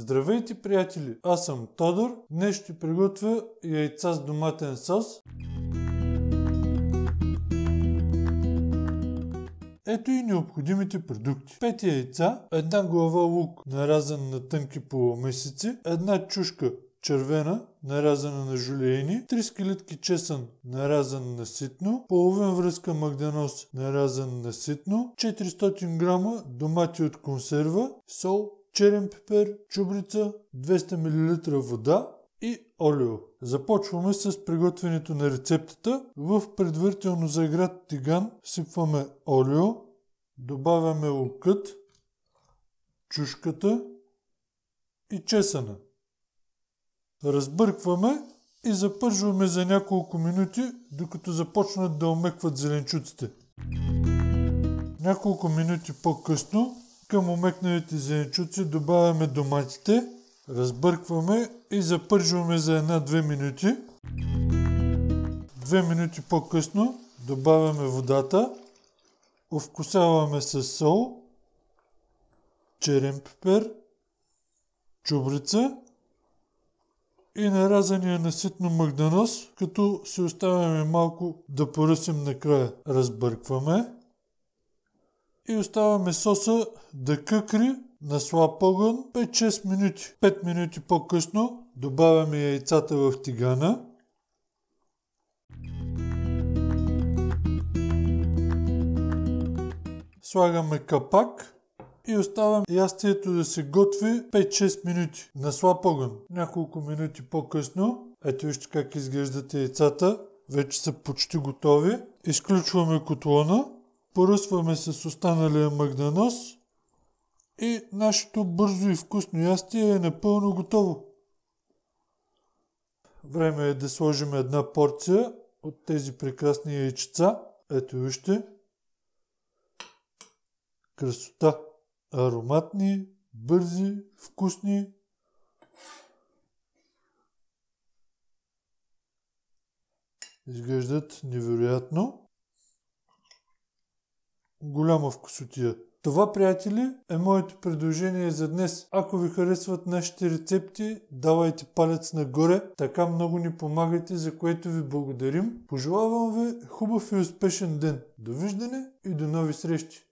Здравейте, приятели! Аз съм Тодор. Днес ще приготвя яйца с доматен сос. Ето и необходимите продукти. 5 яйца, една глава лук, нарязан на тънки полумесеци, една чушка червена, нарязана на жулиени, 3 скелетки чесън, нарязан на ситно, половин връзка магданоз, нарязан на ситно, 400 грама домати от консерва, сол, черен пипер, чубрица, 200 мл вода и олио. Започваме с приготвянето на рецептата. В предварително за град тиган сипваме олио, добавяме лукът, чушката и чесъна. Разбъркваме и запържваме за няколко минути, докато започнат да омекват зеленчуците. Няколко минути по-късно към омекналите зеленчуци добавяме доматите, разбъркваме и запържваме за една-две минути. Две минути по-късно добавяме водата, овкусяваме с сол, черен пипер, чубрица и нарязания на ситно магданоз, като се оставяме малко да поръсим накрая. Разбъркваме и оставяме соса да къкри на слаб огън 5-6 минути. 5 минути по-късно добавяме яйцата в тигана. Слагаме капак и оставям ястието да се готви 5-6 минути на слаб огън. Няколко минути по-късно, ето вижте как изглеждат яйцата, вече са почти готови. Изключваме котлона поръсваме с останалия магнанос и нашето бързо и вкусно ястие е напълно готово. Време е да сложим една порция от тези прекрасни яйчеца. Ето вижте. Красота. Ароматни, бързи, вкусни. Изглеждат невероятно голяма вкусотия. Това, приятели, е моето предложение за днес. Ако ви харесват нашите рецепти, давайте палец нагоре, така много ни помагате, за което ви благодарим. Пожелавам ви хубав и успешен ден. Довиждане и до нови срещи!